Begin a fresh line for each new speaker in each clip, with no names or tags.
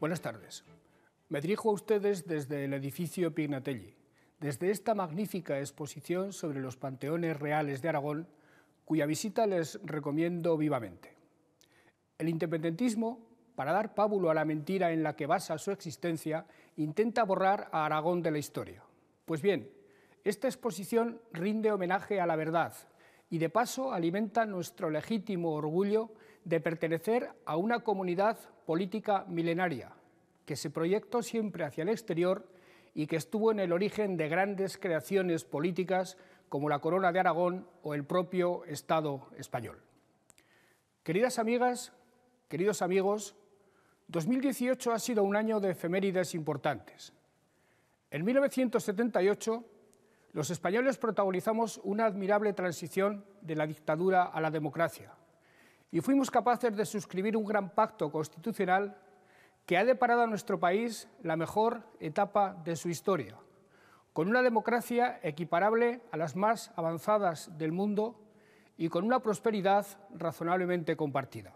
Buenas tardes. Me dirijo a ustedes desde el edificio Pignatelli, desde esta magnífica exposición sobre los panteones reales de Aragón, cuya visita les recomiendo vivamente. El independentismo para dar pábulo a la mentira en la que basa su existencia, intenta borrar a Aragón de la historia. Pues bien, esta exposición rinde homenaje a la verdad y de paso alimenta nuestro legítimo orgullo de pertenecer a una comunidad política milenaria, que se proyectó siempre hacia el exterior y que estuvo en el origen de grandes creaciones políticas como la Corona de Aragón o el propio Estado español. Queridas amigas, queridos amigos, 2018 ha sido un año de efemérides importantes. En 1978, los españoles protagonizamos una admirable transición de la dictadura a la democracia y fuimos capaces de suscribir un gran pacto constitucional que ha deparado a nuestro país la mejor etapa de su historia, con una democracia equiparable a las más avanzadas del mundo y con una prosperidad razonablemente compartida.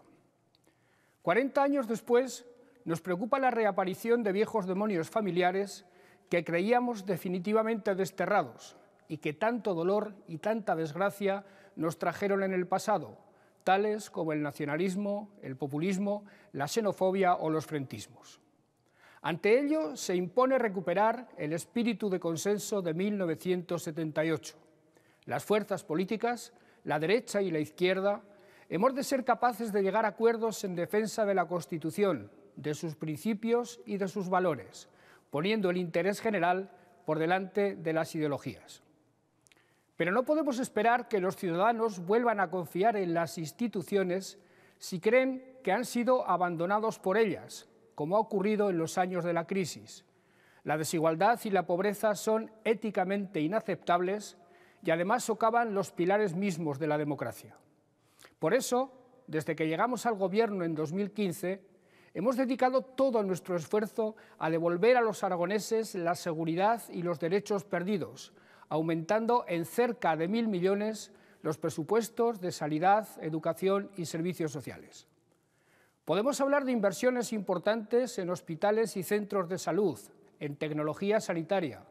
40 años después, nos preocupa la reaparición de viejos demonios familiares que creíamos definitivamente desterrados y que tanto dolor y tanta desgracia nos trajeron en el pasado, tales como el nacionalismo, el populismo, la xenofobia o los frentismos. Ante ello, se impone recuperar el espíritu de consenso de 1978. Las fuerzas políticas, la derecha y la izquierda, hemos de ser capaces de llegar a acuerdos en defensa de la Constitución, de sus principios y de sus valores, poniendo el interés general por delante de las ideologías. Pero no podemos esperar que los ciudadanos vuelvan a confiar en las instituciones si creen que han sido abandonados por ellas, como ha ocurrido en los años de la crisis. La desigualdad y la pobreza son éticamente inaceptables y además socavan los pilares mismos de la democracia. Por eso, desde que llegamos al Gobierno en 2015, hemos dedicado todo nuestro esfuerzo a devolver a los aragoneses la seguridad y los derechos perdidos, aumentando en cerca de mil millones los presupuestos de sanidad, educación y servicios sociales. Podemos hablar de inversiones importantes en hospitales y centros de salud, en tecnología sanitaria,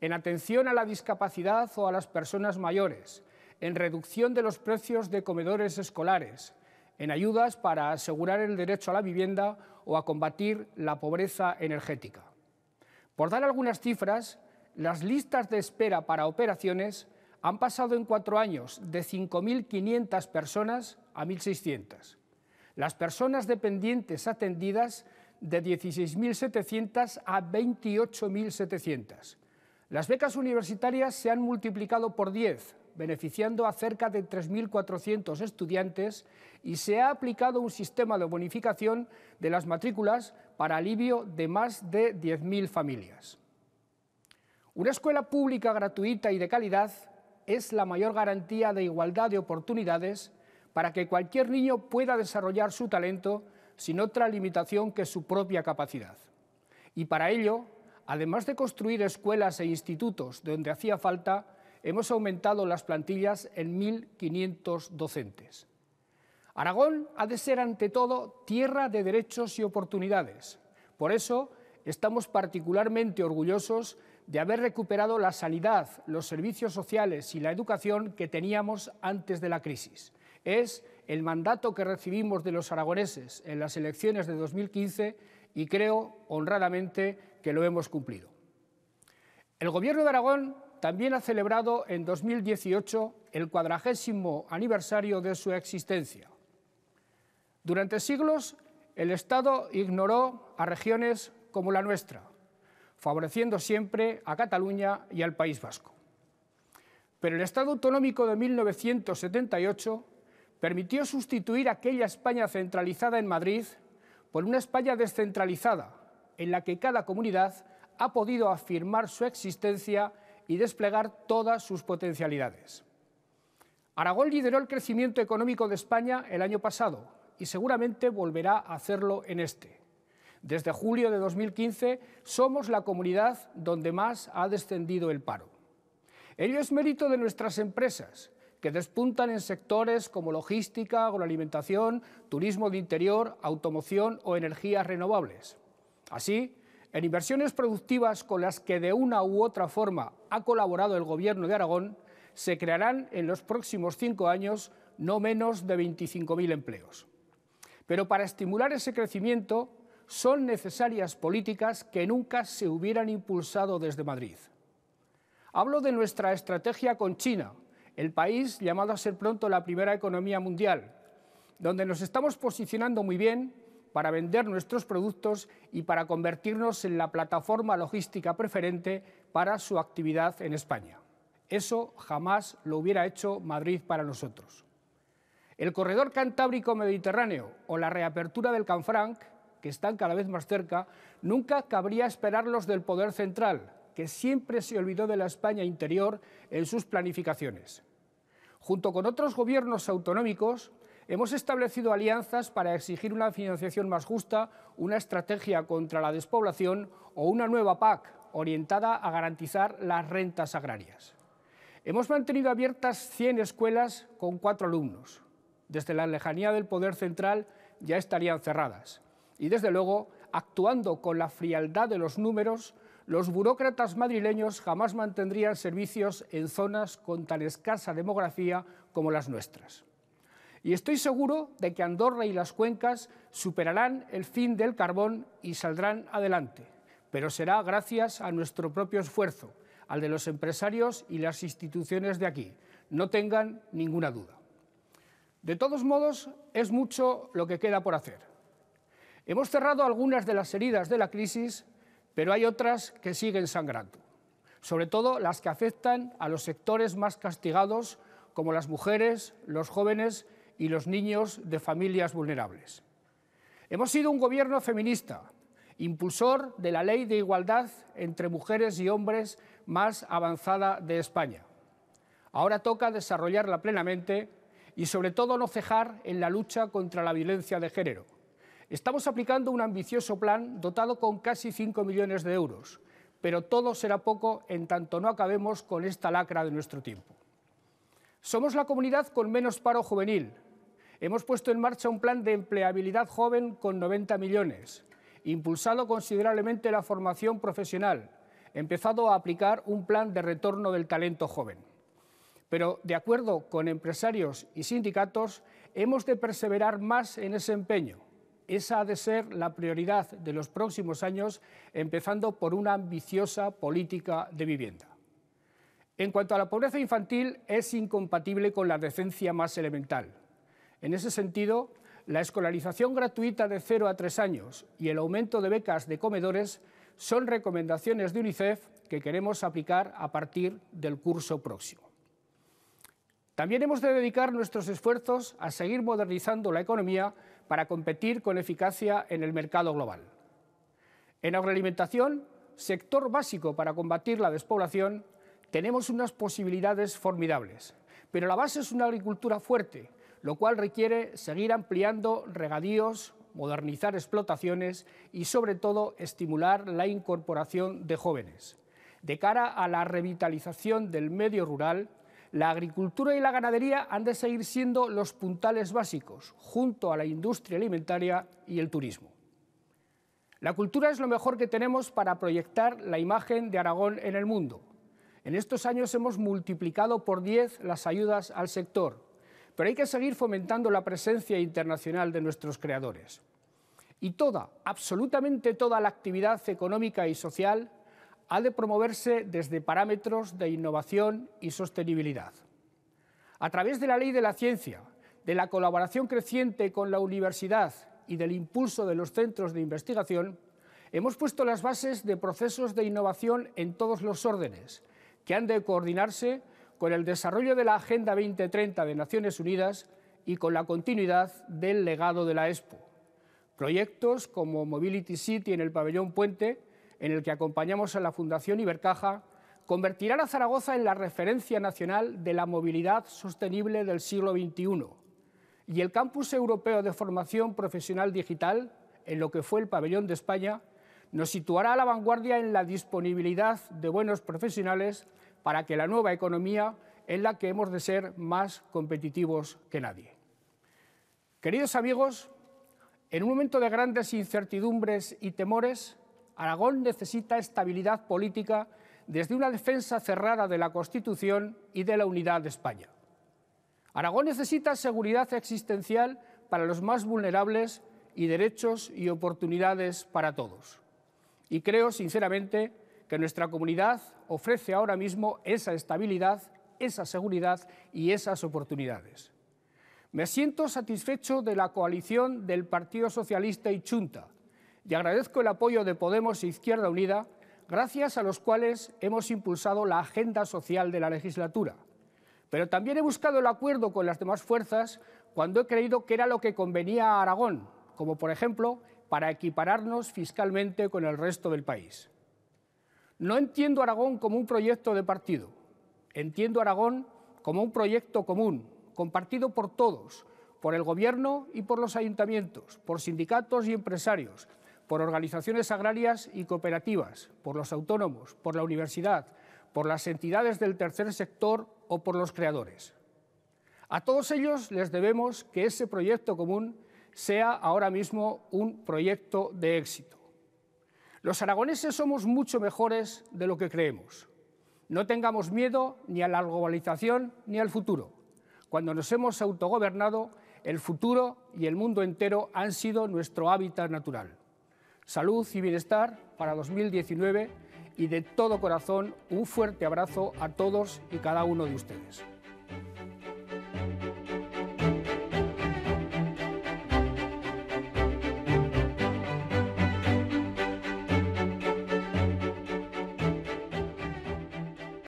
en atención a la discapacidad o a las personas mayores, en reducción de los precios de comedores escolares, en ayudas para asegurar el derecho a la vivienda o a combatir la pobreza energética. Por dar algunas cifras, las listas de espera para operaciones han pasado en cuatro años de 5.500 personas a 1.600. Las personas dependientes atendidas de 16.700 a 28.700. Las becas universitarias se han multiplicado por 10 beneficiando a cerca de 3.400 estudiantes y se ha aplicado un sistema de bonificación de las matrículas para alivio de más de 10.000 familias. Una escuela pública gratuita y de calidad es la mayor garantía de igualdad de oportunidades para que cualquier niño pueda desarrollar su talento sin otra limitación que su propia capacidad. Y para ello, además de construir escuelas e institutos donde hacía falta, hemos aumentado las plantillas en 1.500 docentes. Aragón ha de ser, ante todo, tierra de derechos y oportunidades. Por eso, estamos particularmente orgullosos de haber recuperado la sanidad, los servicios sociales y la educación que teníamos antes de la crisis. Es el mandato que recibimos de los aragoneses en las elecciones de 2015 y creo honradamente que lo hemos cumplido. El Gobierno de Aragón también ha celebrado en 2018 el cuadragésimo aniversario de su existencia. Durante siglos, el Estado ignoró a regiones como la nuestra, favoreciendo siempre a Cataluña y al País Vasco. Pero el Estado autonómico de 1978 permitió sustituir aquella España centralizada en Madrid por una España descentralizada, en la que cada comunidad ha podido afirmar su existencia y desplegar todas sus potencialidades. Aragón lideró el crecimiento económico de España el año pasado y seguramente volverá a hacerlo en este. Desde julio de 2015 somos la comunidad donde más ha descendido el paro. Ello es mérito de nuestras empresas, que despuntan en sectores como logística, agroalimentación, turismo de interior, automoción o energías renovables. Así, en inversiones productivas con las que de una u otra forma ha colaborado el Gobierno de Aragón, se crearán en los próximos cinco años no menos de 25.000 empleos. Pero para estimular ese crecimiento son necesarias políticas que nunca se hubieran impulsado desde Madrid. Hablo de nuestra estrategia con China, el país llamado a ser pronto la primera economía mundial, donde nos estamos posicionando muy bien para vender nuestros productos y para convertirnos en la plataforma logística preferente para su actividad en España. Eso jamás lo hubiera hecho Madrid para nosotros. El corredor cantábrico-mediterráneo o la reapertura del Canfranc, que están cada vez más cerca, nunca cabría esperarlos del poder central, que siempre se olvidó de la España interior en sus planificaciones. Junto con otros gobiernos autonómicos, Hemos establecido alianzas para exigir una financiación más justa, una estrategia contra la despoblación o una nueva PAC orientada a garantizar las rentas agrarias. Hemos mantenido abiertas 100 escuelas con cuatro alumnos. Desde la lejanía del poder central ya estarían cerradas. Y desde luego, actuando con la frialdad de los números, los burócratas madrileños jamás mantendrían servicios en zonas con tan escasa demografía como las nuestras. Y estoy seguro de que Andorra y las cuencas superarán el fin del carbón y saldrán adelante, pero será gracias a nuestro propio esfuerzo, al de los empresarios y las instituciones de aquí. No tengan ninguna duda. De todos modos, es mucho lo que queda por hacer. Hemos cerrado algunas de las heridas de la crisis, pero hay otras que siguen sangrando, sobre todo las que afectan a los sectores más castigados, como las mujeres, los jóvenes y los niños de familias vulnerables. Hemos sido un gobierno feminista, impulsor de la ley de igualdad entre mujeres y hombres más avanzada de España. Ahora toca desarrollarla plenamente y sobre todo no cejar en la lucha contra la violencia de género. Estamos aplicando un ambicioso plan dotado con casi 5 millones de euros, pero todo será poco en tanto no acabemos con esta lacra de nuestro tiempo. Somos la comunidad con menos paro juvenil, Hemos puesto en marcha un plan de empleabilidad joven con 90 millones, impulsado considerablemente la formación profesional, empezado a aplicar un plan de retorno del talento joven. Pero, de acuerdo con empresarios y sindicatos, hemos de perseverar más en ese empeño. Esa ha de ser la prioridad de los próximos años, empezando por una ambiciosa política de vivienda. En cuanto a la pobreza infantil, es incompatible con la decencia más elemental en ese sentido, la escolarización gratuita de 0 a 3 años y el aumento de becas de comedores son recomendaciones de UNICEF que queremos aplicar a partir del curso próximo. También hemos de dedicar nuestros esfuerzos a seguir modernizando la economía para competir con eficacia en el mercado global. En agroalimentación, sector básico para combatir la despoblación, tenemos unas posibilidades formidables, pero la base es una agricultura fuerte, lo cual requiere seguir ampliando regadíos, modernizar explotaciones y, sobre todo, estimular la incorporación de jóvenes. De cara a la revitalización del medio rural, la agricultura y la ganadería han de seguir siendo los puntales básicos, junto a la industria alimentaria y el turismo. La cultura es lo mejor que tenemos para proyectar la imagen de Aragón en el mundo. En estos años hemos multiplicado por 10 las ayudas al sector, pero hay que seguir fomentando la presencia internacional de nuestros creadores. Y toda, absolutamente toda la actividad económica y social ha de promoverse desde parámetros de innovación y sostenibilidad. A través de la ley de la ciencia, de la colaboración creciente con la universidad y del impulso de los centros de investigación, hemos puesto las bases de procesos de innovación en todos los órdenes, que han de coordinarse con el desarrollo de la Agenda 2030 de Naciones Unidas y con la continuidad del legado de la Expo. Proyectos como Mobility City en el pabellón Puente, en el que acompañamos a la Fundación Ibercaja, convertirán a Zaragoza en la referencia nacional de la movilidad sostenible del siglo XXI. Y el Campus Europeo de Formación Profesional Digital, en lo que fue el pabellón de España, nos situará a la vanguardia en la disponibilidad de buenos profesionales para que la nueva economía en la que hemos de ser más competitivos que nadie. Queridos amigos, en un momento de grandes incertidumbres y temores, Aragón necesita estabilidad política desde una defensa cerrada de la Constitución y de la unidad de España. Aragón necesita seguridad existencial para los más vulnerables y derechos y oportunidades para todos. Y creo, sinceramente, que nuestra comunidad ofrece ahora mismo esa estabilidad, esa seguridad y esas oportunidades. Me siento satisfecho de la coalición del Partido Socialista y Chunta y agradezco el apoyo de Podemos e Izquierda Unida, gracias a los cuales hemos impulsado la agenda social de la legislatura. Pero también he buscado el acuerdo con las demás fuerzas cuando he creído que era lo que convenía a Aragón, como por ejemplo para equipararnos fiscalmente con el resto del país. No entiendo Aragón como un proyecto de partido, entiendo Aragón como un proyecto común, compartido por todos, por el Gobierno y por los ayuntamientos, por sindicatos y empresarios, por organizaciones agrarias y cooperativas, por los autónomos, por la universidad, por las entidades del tercer sector o por los creadores. A todos ellos les debemos que ese proyecto común sea ahora mismo un proyecto de éxito. Los aragoneses somos mucho mejores de lo que creemos. No tengamos miedo ni a la globalización ni al futuro. Cuando nos hemos autogobernado, el futuro y el mundo entero han sido nuestro hábitat natural. Salud y bienestar para 2019 y de todo corazón un fuerte abrazo a todos y cada uno de ustedes.